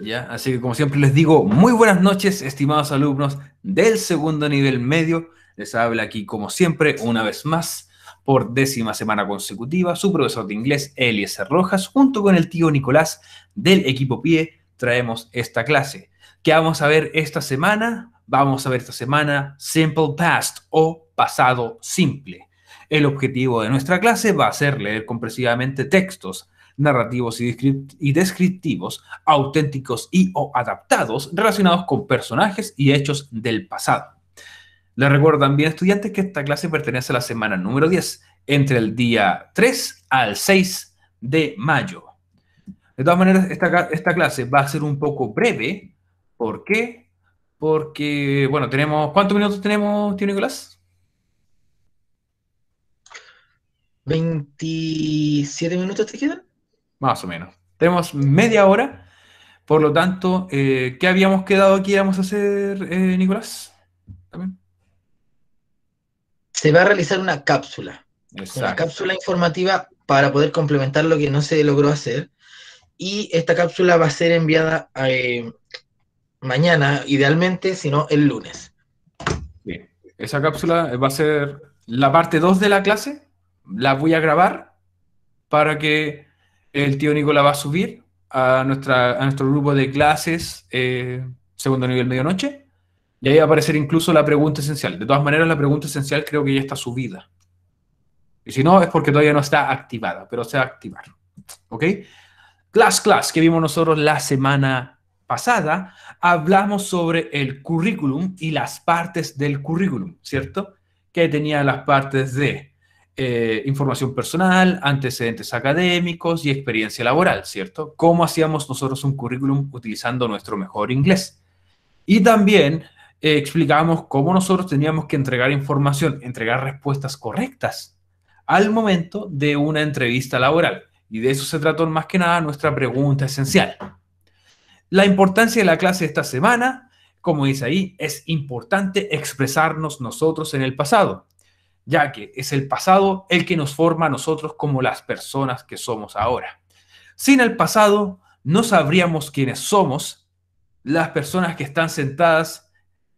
Ya, así que como siempre les digo, muy buenas noches, estimados alumnos del segundo nivel medio. Les habla aquí, como siempre, una vez más, por décima semana consecutiva, su profesor de inglés, Eliezer Rojas, junto con el tío Nicolás del equipo PIE, traemos esta clase. ¿Qué vamos a ver esta semana? Vamos a ver esta semana Simple Past o pasado simple. El objetivo de nuestra clase va a ser leer comprensivamente textos narrativos y, descriptivos, auténticos y o adaptados, relacionados con personajes y hechos del pasado. Les recuerdo también, estudiantes, que esta clase pertenece a la semana número 10, entre el día 3 al 6 de mayo. De todas maneras, esta, esta clase va a ser un poco breve. ¿Por qué? Porque, bueno, tenemos. ¿Cuántos minutos tenemos, tío Nicolás? 27 minutos te quedan más o menos. Tenemos media hora, por lo tanto, eh, ¿qué habíamos quedado aquí? Vamos a hacer, eh, Nicolás? ¿También? Se va a realizar una cápsula, una cápsula informativa para poder complementar lo que no se logró hacer. Y esta cápsula va a ser enviada eh, mañana, idealmente, sino el lunes. Bien. Esa cápsula va a ser la parte 2 de la clase. La voy a grabar para que el tío Nicolás va a subir a, nuestra, nuestro grupo de clases eh, segundo nivel medianoche. Y ahí va a aparecer incluso la pregunta esencial. De todas maneras, la pregunta esencial creo que ya está subida. Y si no, es porque todavía no está activada, pero se va a activar. ¿Ok? Class Class, que vimos nosotros la semana pasada, hablamos sobre el currículum y las partes del currículum, ¿cierto? Que tenía las partes de eh, información personal, antecedentes académicos y experiencia laboral, ¿cierto? ¿Cómo hacíamos nosotros un currículum utilizando nuestro mejor inglés? Y también eh, explicamos cómo nosotros teníamos que entregar información, entregar respuestas correctas al momento de una entrevista laboral. Y de eso se trató más que nada nuestra pregunta esencial. La importancia de la clase esta semana, como dice ahí, es importante expresarnos nosotros en el pasado ya que es el pasado el que nos forma a nosotros como las personas que somos ahora. Sin el pasado, no sabríamos quiénes somos las personas que están sentadas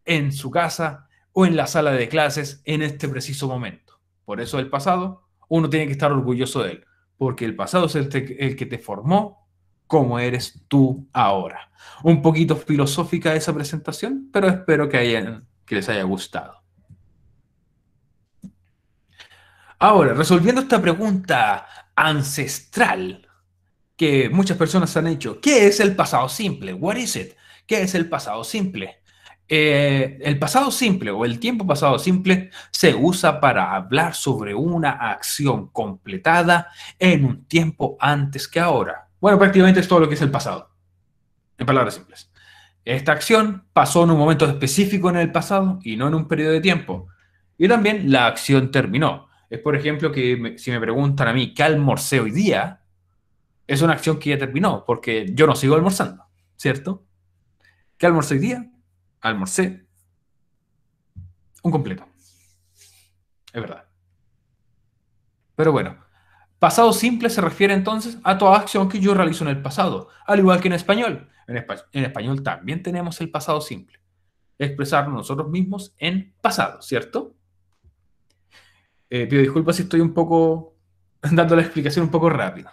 en su casa o en la sala de clases en este preciso momento. Por eso el pasado, uno tiene que estar orgulloso de él, porque el pasado es el, que te formó como eres tú ahora. Un poquito filosófica esa presentación, pero espero que, que les haya gustado. Ahora, resolviendo esta pregunta ancestral que muchas personas han hecho, ¿qué es el pasado simple? What is it? ¿Qué es el pasado simple? Eh, el pasado simple o el tiempo pasado simple se usa para hablar sobre una acción completada en un tiempo antes que ahora. Bueno, prácticamente es todo lo que es el pasado, en palabras simples. Esta acción pasó en un momento específico en el pasado y no en un periodo de tiempo. Y también la acción terminó. Es, por ejemplo, que si me preguntan a mí qué almorcé hoy día, es una acción que ya terminó, porque yo no sigo almorzando, ¿cierto? ¿Qué almorcé hoy día? Almorcé un completo. Es verdad. Pero bueno, pasado simple se refiere entonces a toda acción que yo realizo en el pasado, al igual que en español. En, en español también tenemos el pasado simple. Expresarnos nosotros mismos en pasado, ¿cierto? Eh, pido disculpas si estoy un poco dando la explicación un poco rápido.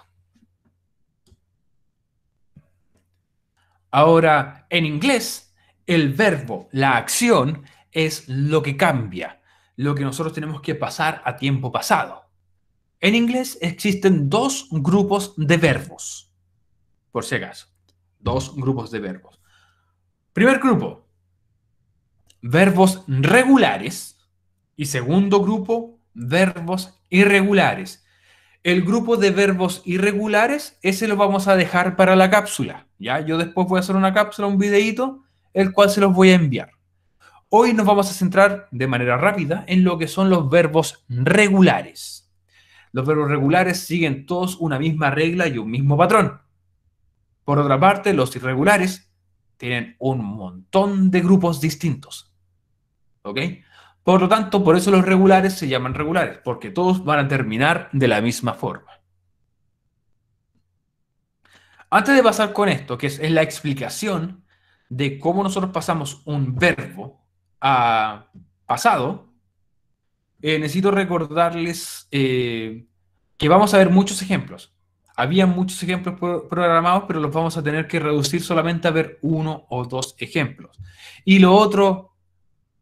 Ahora, en inglés, el verbo, la acción, es lo que cambia, lo que nosotros tenemos que pasar a tiempo pasado. En inglés existen dos grupos de verbos, por si acaso, dos grupos de verbos. Primer grupo, verbos regulares y segundo grupo, verbos irregulares. El grupo de verbos irregulares, ese lo vamos a dejar para la cápsula. ¿ya? Yo después voy a hacer una cápsula, un videito, el cual se los voy a enviar. Hoy nos vamos a centrar de manera rápida en lo que son los verbos regulares. Los verbos regulares siguen todos una misma regla y un mismo patrón. Por otra parte, los irregulares tienen un montón de grupos distintos. ¿Ok? Por lo tanto, por eso los regulares se llaman regulares, porque todos van a terminar de la misma forma. Antes de pasar con esto, que es, la explicación de cómo nosotros pasamos un verbo a pasado, eh, necesito recordarles eh, que vamos a ver muchos ejemplos. Había muchos ejemplos programados, pero los vamos a tener que reducir solamente a ver uno o dos ejemplos. Y lo otro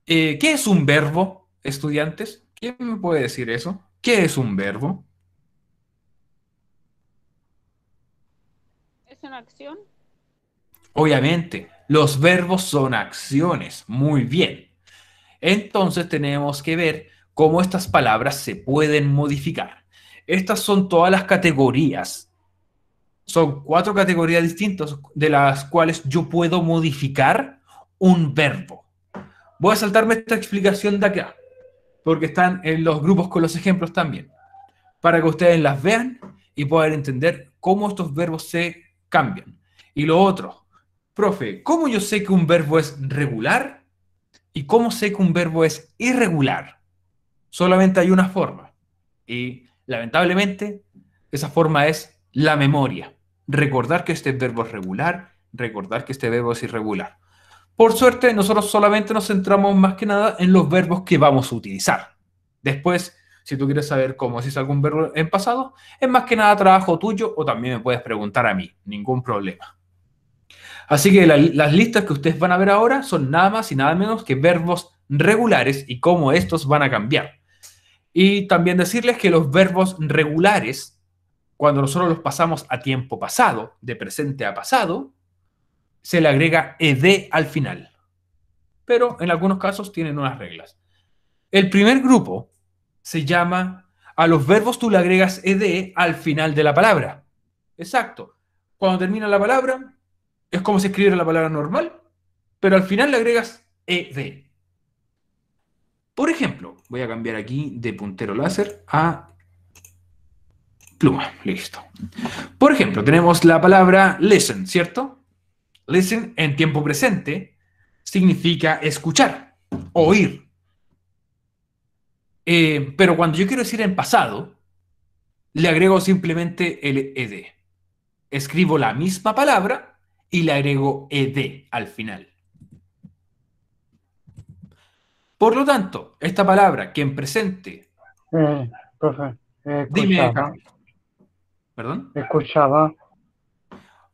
eh, ¿Qué es un verbo, estudiantes? ¿Quién me puede decir eso? ¿Qué es un verbo? ¿Es una acción? Obviamente, los verbos son acciones. Muy bien. Entonces tenemos que ver cómo estas palabras se pueden modificar. Estas son todas las categorías. Son cuatro categorías distintas de las cuales yo puedo modificar un verbo. Voy a saltarme esta explicación de acá, porque están en los grupos con los ejemplos también, para que ustedes las vean y puedan entender cómo estos verbos se cambian. Y lo otro, profe, ¿cómo yo sé que un verbo es regular y cómo sé que un verbo es irregular? Solamente hay una forma. Y lamentablemente, esa forma es la memoria. Recordar que este verbo es regular, recordar que este verbo es irregular. Por suerte, nosotros solamente nos centramos más que nada en los verbos que vamos a utilizar. Después, si tú quieres saber cómo se es algún verbo en pasado, es más que nada trabajo tuyo o también me puedes preguntar a mí, ningún problema. Así que las listas que ustedes van a ver ahora son nada más y nada menos que verbos regulares y cómo estos van a cambiar. Y también decirles que los verbos regulares, cuando nosotros los pasamos a tiempo pasado, de presente a pasado, se le agrega ed al final. Pero en algunos casos tienen nuevas reglas. El primer grupo se llama a los verbos tú le agregas ed al final de la palabra. Exacto. Cuando termina la palabra, es como si escribiera la palabra normal, pero al final le agregas ed. Por ejemplo, voy a cambiar aquí de puntero láser a pluma. Listo. Por ejemplo, tenemos la palabra listen, ¿cierto? Listen en tiempo presente significa escuchar, oír. Eh, pero cuando yo quiero decir en pasado, le agrego simplemente el ed. Escribo la misma palabra y le agrego ed al final. Por lo tanto, esta palabra que en presente. dime, ¿Perdón? Escuchaba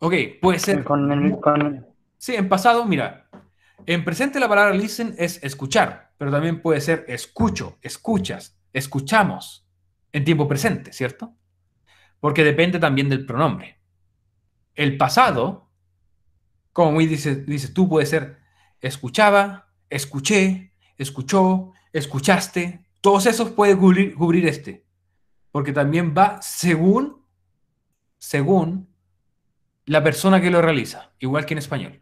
Ok, puede ser. Sí, en pasado, mira. En presente la palabra listen es escuchar, pero también puede ser escucho, escuchas, escuchamos en tiempo presente, ¿cierto? Porque depende también del pronombre. El pasado, como muy dice, tú, puede ser escuchaba, escuché, escuchó, escuchaste. Todos esos puede cubrir este, porque también va según, según la persona que lo realiza, igual que en español.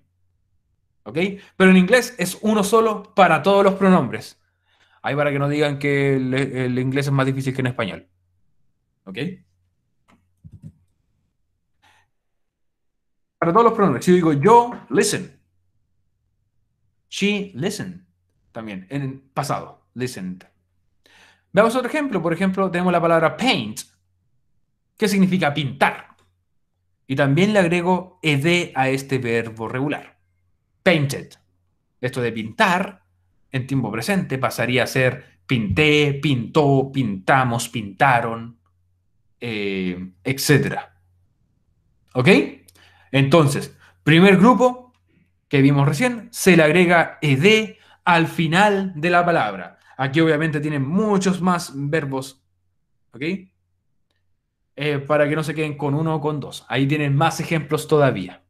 ¿Ok? Pero en inglés es uno solo para todos los pronombres. Ahí para que no digan que el, inglés es más difícil que en español. ¿Ok? Para todos los pronombres. Si yo digo yo, listen. She, listen. También, en pasado, listened. Veamos otro ejemplo. Por ejemplo, tenemos la palabra paint. ¿Qué significa pintar? Y también le agrego ed a este verbo regular. Painted. Esto de pintar en tiempo presente pasaría a ser pinté, pintó, pintamos, pintaron, eh, etc. ¿Ok? Entonces, primer grupo que vimos recién, se le agrega ed al final de la palabra. Aquí obviamente tienen muchos más verbos. ¿Ok? Eh, para que no se queden con uno o con dos. Ahí tienen más ejemplos todavía.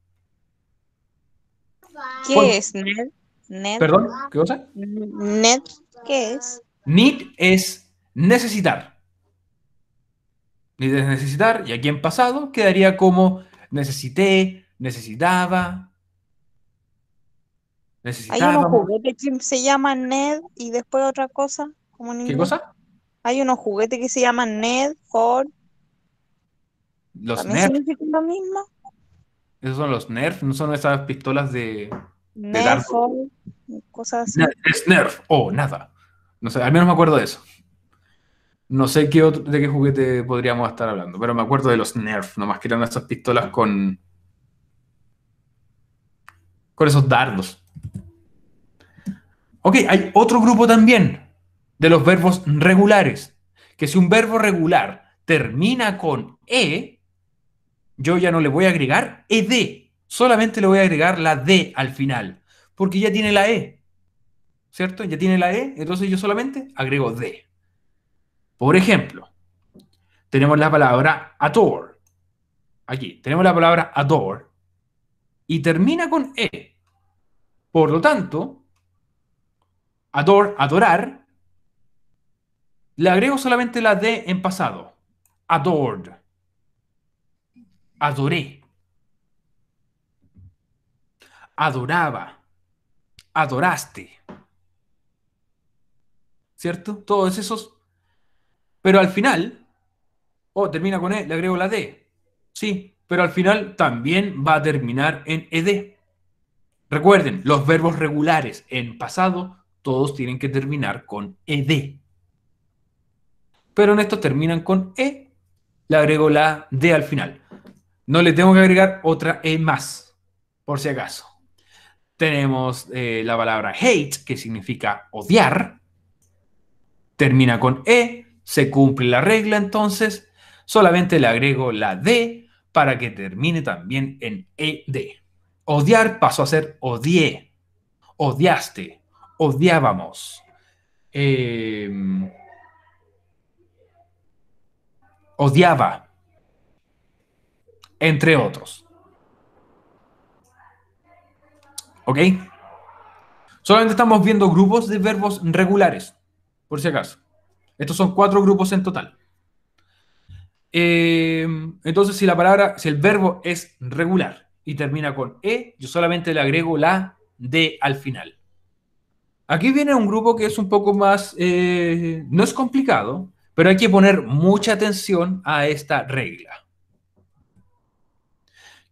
¿Qué es NED? ¿Perdón? ¿Qué cosa? ¿NED ¿qué es? NEED es necesitar. NEED es necesitar, y aquí en pasado quedaría como necesité, necesitaba. Necesitaba. Hay unos juguetes que se llama NED y después otra cosa. ¿Qué cosa? Hay unos juguetes que se llaman NED, Ford, los lo Esos son los nerfs, no son esas pistolas de. o cosas Es nerf, o nada. No sé, al menos me acuerdo de eso. No sé qué de qué juguete podríamos estar hablando, pero me acuerdo de los Nerf, nomás que eran esas pistolas con. con esos dardos. Ok, hay otro grupo también de los verbos regulares, que si un verbo regular termina con E, yo ya no le voy a agregar ED, solamente le voy a agregar la D al final, porque ya tiene la E, ¿cierto? Ya tiene la E, entonces yo solamente agrego D. Por ejemplo, tenemos la palabra adore. Aquí tenemos la palabra adore y termina con E. Por lo tanto, adore, adorar, le agrego solamente la D en pasado. Adored adoré, adoraba, adoraste. ¿Cierto? Todos esos. Pero al final, oh, termina con E, le agrego la D. Sí, pero al final también va a terminar en ED. Recuerden, los verbos regulares en pasado, todos tienen que terminar con ED. Pero en esto terminan con E, le agrego la D al final. No le tengo que agregar otra E más, por si acaso. Tenemos eh, la palabra hate, que significa odiar. Termina con E, se cumple la regla entonces. Solamente le agrego la D para que termine también en ED. Odiar pasó a ser odié, odiaste, odiábamos. Em, odiaba, entre otros. ¿Ok? Solamente estamos viendo grupos de verbos regulares, por si acaso. Estos son cuatro grupos en total. Em, entonces, si la palabra, si el verbo es regular y termina con E, yo solamente le agrego la D al final. Aquí viene un grupo que es un poco más, eh, no es complicado, pero hay que poner mucha atención a esta regla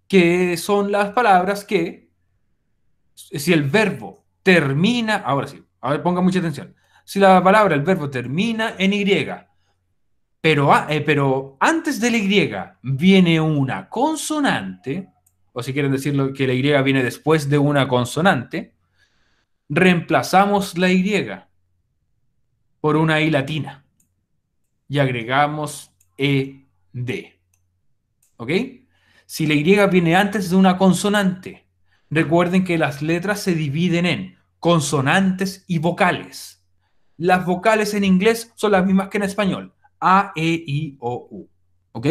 que son las palabras que, si el verbo termina, ahora sí, a ponga mucha atención, si la palabra, el verbo termina en Y, pero, eh, pero antes de la Y viene una consonante, o si quieren decirlo que la Y viene después de una consonante, reemplazamos la Y por una I latina y agregamos ED. ¿Ok? si la Y viene antes de una consonante. Recuerden que las letras se dividen en consonantes y vocales. Las vocales en inglés son las mismas que en español. A, E, I, O, U. ¿Ok?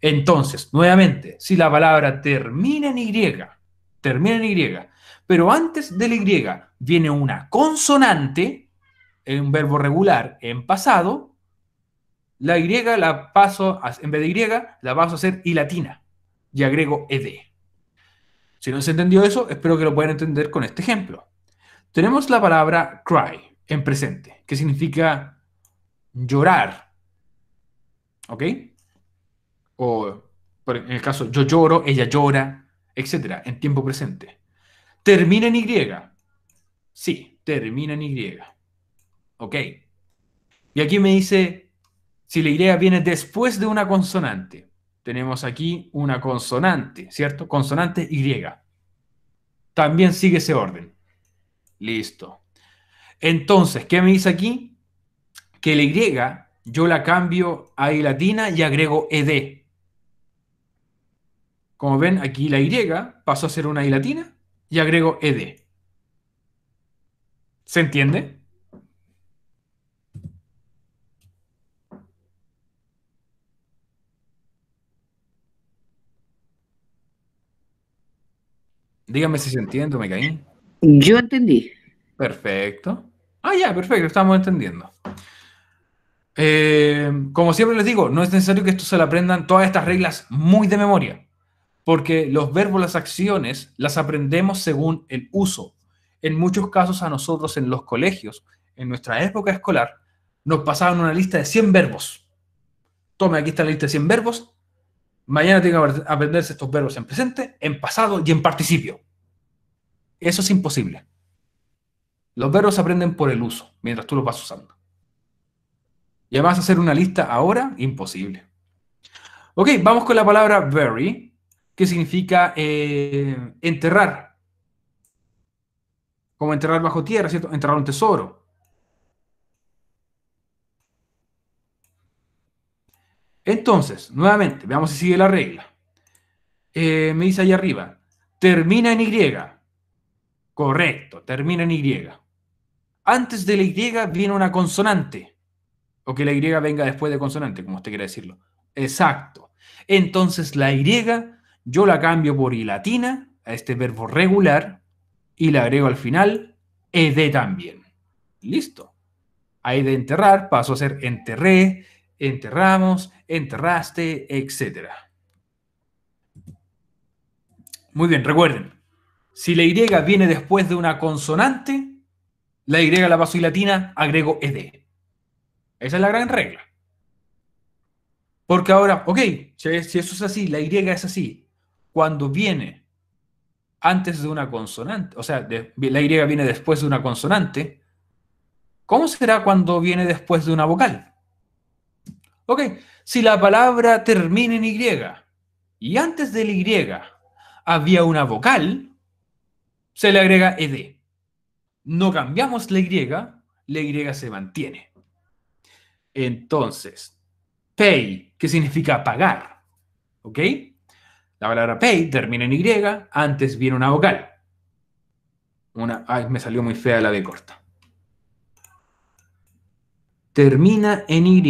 Entonces, nuevamente, si la palabra termina en Y, termina en Y, pero antes de la Y viene una consonante, en un verbo regular en pasado, la Y la paso, en vez de Y, la paso a hacer Y latina y agrego ed. Si no se entendió eso, espero que lo puedan entender con este ejemplo. Tenemos la palabra cry en presente, que significa llorar. ¿Ok? O en el caso yo lloro, ella llora, etc. En tiempo presente. Termina en Y. Sí, termina en Y. ¿Ok? Y aquí me dice si la Y viene después de una consonante tenemos aquí una consonante, ¿cierto? Consonante Y. También sigue ese orden. Listo. Entonces, ¿qué me dice aquí? Que la Y yo la cambio a I latina y agrego ED. Como ven, aquí la Y pasó a ser una I latina y agrego ED. ¿Se entiende? Dígame si se entiende, me Yo entendí. Perfecto. Ah, ya, perfecto, estamos entendiendo. Eh, como siempre les digo, no es necesario que esto se lo aprendan todas estas reglas muy de memoria, porque los verbos, las acciones, las aprendemos según el uso. En muchos casos a nosotros en los colegios, en nuestra época escolar, nos pasaban una lista de 100 verbos. Tome, aquí está la lista de 100 verbos, Mañana tiene que aprenderse estos verbos en presente, en pasado y en participio. Eso es imposible. Los verbos se aprenden por el uso, mientras tú los vas usando. Y además hacer una lista ahora, imposible. Ok, vamos con la palabra bury, que significa eh, enterrar. Como enterrar bajo tierra, ¿cierto? Enterrar un tesoro. Entonces, nuevamente, veamos si sigue la regla. Eh, me dice ahí arriba, termina en Y. Correcto, termina en Y. Antes de la Y viene una consonante. O que la Y venga después de consonante, como usted quiera decirlo. Exacto. Entonces la Y yo la cambio por Y latina, a este verbo regular, y la agrego al final ED también. Listo. Hay de enterrar paso a ser enterré, enterramos, enterraste, etc. Muy bien, recuerden, si la Y viene después de una consonante, la Y la paso y latina, agrego ED. Esa es la gran regla. Porque ahora, ok, si eso es así, la Y es así, cuando viene antes de una consonante, o sea, la Y viene después de una consonante, ¿cómo será cuando viene después de una vocal? Ok, si la palabra termina en Y y antes del Y había una vocal, se le agrega ed. No cambiamos la Y, la Y se mantiene. Entonces, pay, que significa pagar, ¿ok? La palabra pay termina en Y, antes viene una vocal. Una, ay, me salió muy fea la B corta. Termina en Y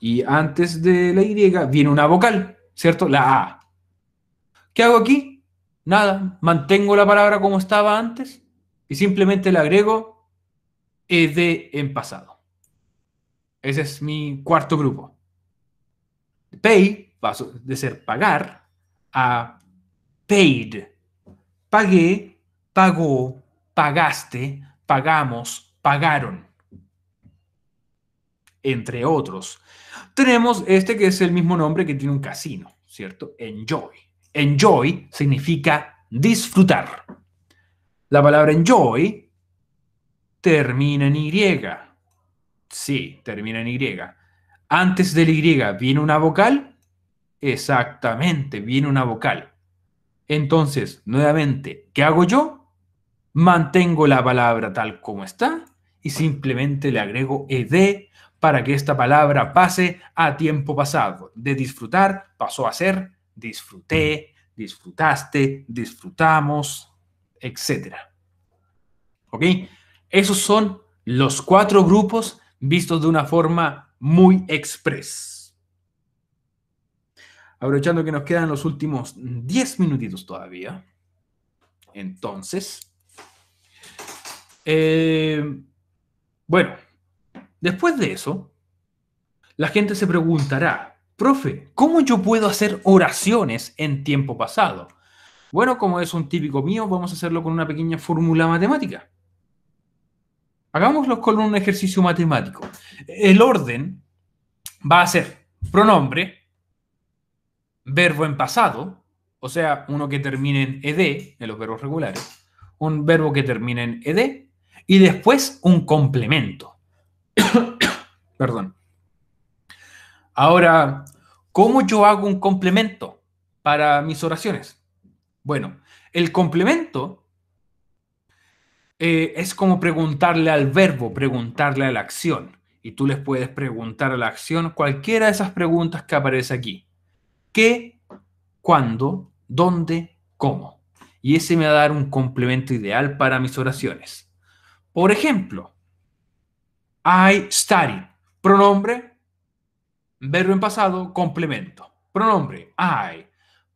y antes de la Y viene una vocal, ¿cierto? La A. ¿Qué hago aquí? Nada, mantengo la palabra como estaba antes y simplemente le agrego ED en pasado. Ese es mi cuarto grupo. Pay, paso de ser pagar a paid. Pagué, pagó, pagaste, pagamos, pagaron entre otros. Tenemos este que es el mismo nombre que tiene un casino, ¿cierto? Enjoy. Enjoy significa disfrutar. La palabra enjoy termina en Y. Sí, termina en Y. Antes del Y viene una vocal. Exactamente, viene una vocal. Entonces, nuevamente, ¿qué hago yo? Mantengo la palabra tal como está y simplemente le agrego ed para que esta palabra pase a tiempo pasado. De disfrutar pasó a ser disfruté, disfrutaste, disfrutamos, etc. ¿Ok? Esos son los cuatro grupos vistos de una forma muy express. Aprovechando que nos quedan los últimos 10 minutitos todavía. Entonces, eh, bueno, Después de eso, la gente se preguntará, profe, ¿cómo yo puedo hacer oraciones en tiempo pasado? Bueno, como es un típico mío, vamos a hacerlo con una pequeña fórmula matemática. Hagámoslo con un ejercicio matemático. El orden va a ser pronombre, verbo en pasado, o sea, uno que termine en ed, en los verbos regulares, un verbo que termine en ed, y después un complemento. Perdón. Ahora, ¿cómo yo hago un complemento para mis oraciones? Bueno, el complemento eh, es como preguntarle al verbo, preguntarle a la acción. Y tú les puedes preguntar a la acción cualquiera de esas preguntas que aparece aquí. ¿Qué? ¿Cuándo? ¿Dónde? ¿Cómo? Y ese me va a dar un complemento ideal para mis oraciones. Por ejemplo, I study. Pronombre, verbo en pasado, complemento. Pronombre, I.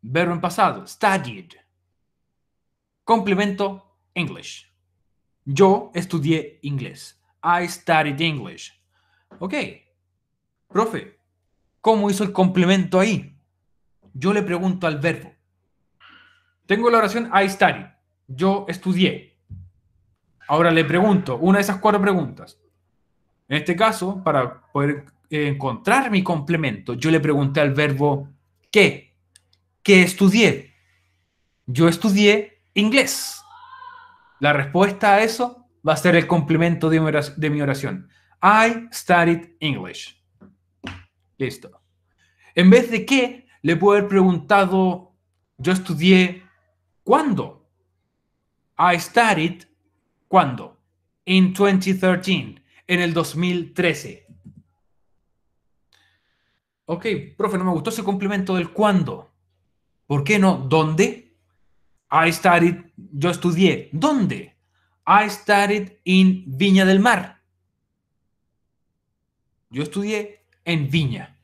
Verbo en pasado, studied. Complemento, English. Yo estudié inglés. I studied English. Ok. Profe, ¿cómo hizo el complemento ahí? Yo le pregunto al verbo. Tengo la oración I studied. Yo estudié. Ahora le pregunto una de esas cuatro preguntas. En este caso, para poder eh, encontrar mi complemento, yo le pregunté al verbo ¿qué? ¿Qué estudié? Yo estudié inglés. La respuesta a eso va a ser el complemento de mi oración. I studied English. Listo. En vez de qué, le puedo haber preguntado, yo estudié cuándo. I studied cuándo. In 2013 en el 2013. Ok, profe, no me gustó ese complemento del cuándo. ¿Por qué no? ¿Dónde? I studied, yo estudié. ¿Dónde? I studied in Viña del Mar. Yo estudié en Viña.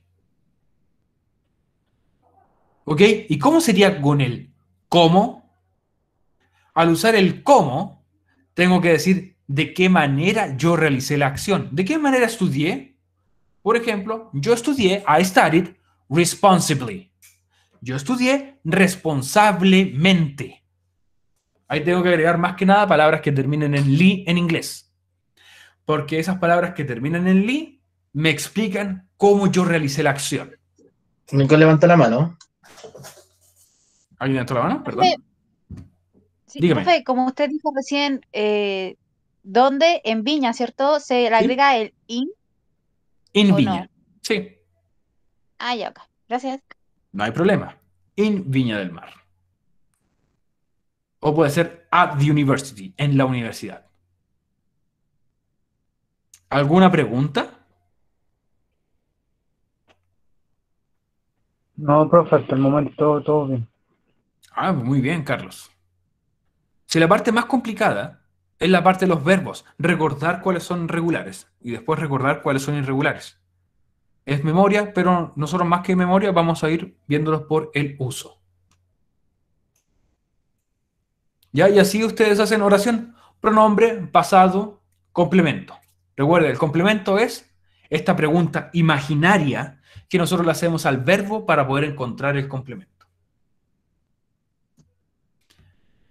¿Ok? ¿Y cómo sería con el cómo? Al usar el cómo, tengo que decir de qué manera yo realicé la acción, de qué manera estudié. Por ejemplo, yo estudié, I studied responsibly. Yo estudié responsablemente. Ahí tengo que agregar más que nada palabras que terminen en li en inglés. Porque esas palabras que terminan en li me explican cómo yo realicé la acción. Nico levanta la mano. ¿Alguien levantó la mano? Perdón. Sí, Profe, como usted dijo recién, eh, donde en Viña, ¿cierto? Se le agrega el in. En Viña, sí. Ah, ya, Gracias. No hay problema. En Viña del Mar. O puede ser at the university, en la universidad. ¿Alguna pregunta? No, profe, hasta el momento todo, todo bien. Ah, muy bien, Carlos. Si la parte más complicada es la parte de los verbos, recordar cuáles son regulares y después recordar cuáles son irregulares. Es memoria, pero nosotros más que memoria vamos a ir viéndolos por el uso. ¿Ya? Y así ustedes hacen oración, pronombre, pasado, complemento. Recuerden, el complemento es esta pregunta imaginaria que nosotros le hacemos al verbo para poder encontrar el complemento.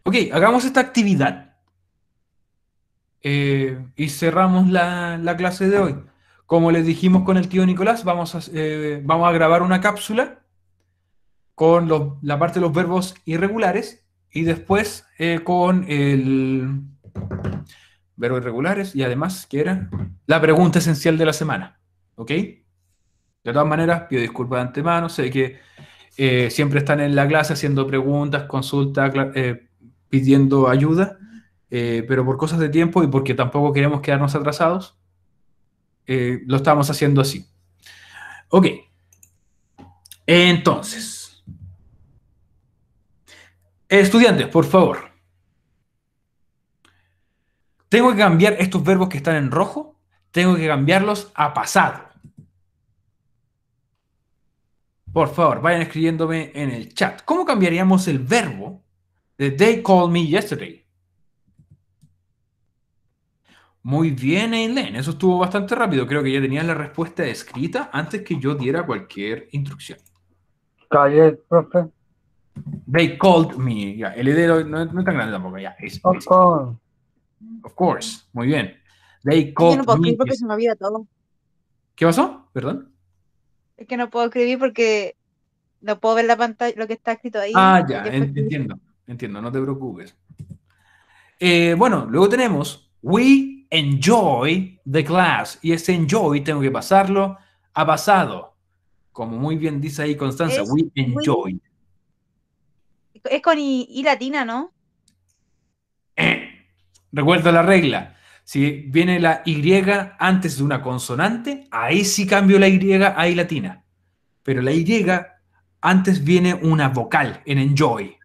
Ok, hagamos esta actividad eh, y cerramos la, clase de hoy. Como les dijimos con el tío Nicolás, vamos a, eh, grabar una cápsula con la parte de los verbos irregulares y después eh, con el Verbo irregulares y además, que era? La pregunta esencial de la semana. ¿Ok? De todas maneras, pido disculpas de antemano, sé que siempre están en la clase haciendo preguntas, consultas, pidiendo ayuda. Eh, pero por cosas de tiempo y porque tampoco queremos quedarnos atrasados, eh, lo estamos haciendo así. Ok, entonces, estudiantes, por favor, tengo que cambiar estos verbos que están en rojo, tengo que cambiarlos a pasado. Por favor, vayan escribiéndome en el chat. ¿Cómo cambiaríamos el verbo de they called me yesterday? Muy bien, Eileen. Eso estuvo bastante rápido. Creo que ya tenías la respuesta escrita antes que yo diera cualquier instrucción. Calle, profe. They called me. Ya, el ID e no, es tan grande tampoco. Ya, of, Course. of course. Muy bien. They called me. se me todo. ¿Qué pasó? ¿Perdón? Es que no puedo escribir porque no puedo ver la pantalla, lo que está escrito ahí. Ah, ya, entiendo. Entiendo, no te preocupes. Eh, bueno, luego tenemos We enjoy the class. Y ese enjoy tengo que pasarlo a pasado. Como muy bien dice ahí Constanza, we enjoy. Es con I, latina, ¿no? Eh, recuerdo la regla. Si viene la Y antes de una consonante, ahí sí cambio la Y a I latina. Pero la Y antes viene una vocal en enjoy.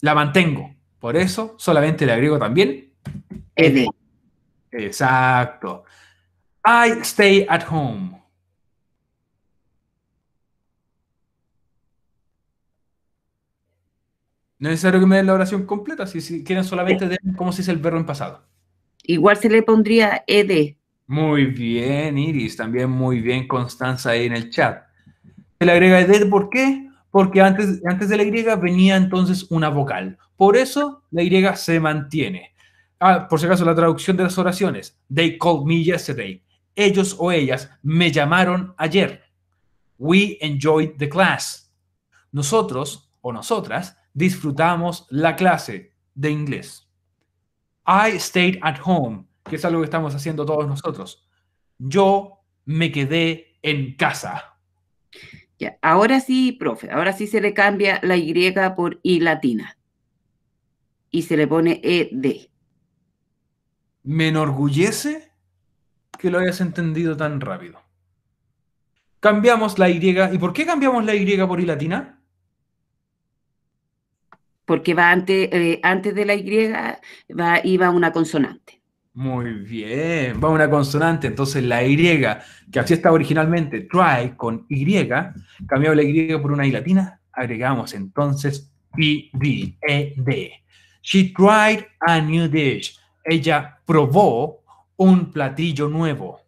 La mantengo. Por eso solamente le agrego también Exacto. I stay at home. No es necesario que me den la oración completa, si, quieren solamente den cómo se dice el verbo en pasado. Igual se le pondría ed. Muy bien, Iris, también muy bien, Constanza, ahí en el chat. Se le agrega ed, ¿por qué? Porque antes, antes de la Y venía entonces una vocal. Por eso la Y se mantiene. Ah, por si acaso, la traducción de las oraciones. They called me yesterday. Ellos o ellas me llamaron ayer. We enjoyed the class. Nosotros o nosotras disfrutamos la clase de inglés. I stayed at home, que es algo que estamos haciendo todos nosotros. Yo me quedé en casa. Ya, ahora sí, profe, ahora sí se le cambia la Y por I latina y se le pone ED me enorgullece que lo hayas entendido tan rápido. Cambiamos la Y. ¿Y por qué cambiamos la Y por I latina? Porque va antes, eh, antes de la Y va, iba una consonante. Muy bien, va una consonante. Entonces la Y, que así estaba originalmente, try con Y, cambiamos la Y por una I latina, agregamos entonces E, D. She tried a new dish ella probó un platillo nuevo.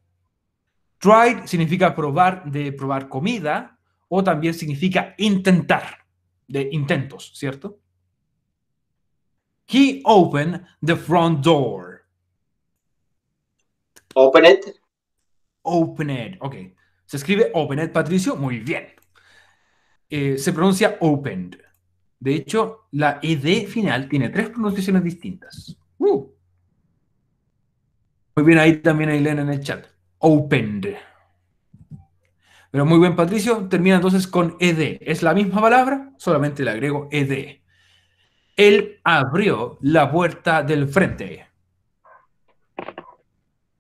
Tried significa probar de probar comida o también significa intentar, de intentos, ¿cierto? He opened the front door. Open it. Open it, ok. Se escribe open it, Patricio, muy bien. Eh, se pronuncia opened. De hecho, la ed final tiene tres pronunciaciones distintas. Muy bien, ahí también hay lena en el chat. Opened. Pero muy bien, Patricio. Termina entonces con ed. Es la misma palabra, solamente le agrego ed. Él abrió la puerta del frente.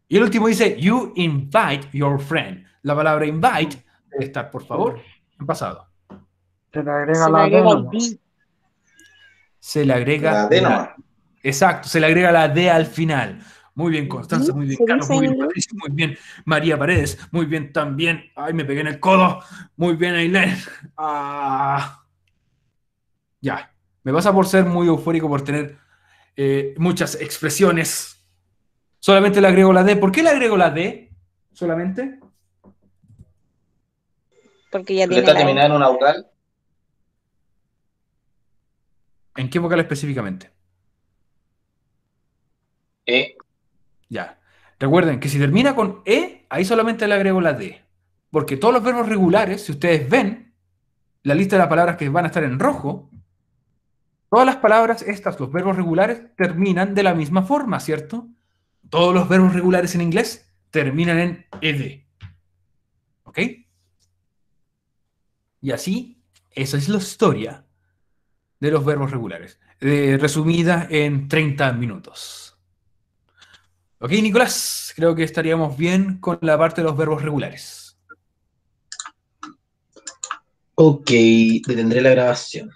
Y el último dice, you invite your friend. La palabra invite debe estar, por favor, en pasado. Se le agrega la D. Se le agrega la D. Exacto, se le agrega la D al final. Muy bien, Constanza, muy bien, Carlos, muy bien, muy bien, María Paredes, muy bien también. Ay, me pegué en el codo. Muy bien, Ailén. Ah, ya, me pasa por ser muy eufórico, por tener eh, muchas expresiones. Solamente le agrego la D. ¿Por qué le agrego la D? Solamente. Porque ya tiene. ¿Está en una vocal? ¿En qué vocal específicamente? E. Ya. Recuerden que si termina con E, ahí solamente le agrego la D. Porque todos los verbos regulares, si ustedes ven la lista de las palabras que van a estar en rojo, todas las palabras estas, los verbos regulares, terminan de la misma forma, ¿cierto? Todos los verbos regulares en inglés terminan en ED. ¿Ok? Y así, esa es la historia de los verbos regulares, eh, resumida en 30 minutos. Ok, Nicolás, creo que estaríamos bien con la parte de los verbos regulares. Ok, detendré la grabación.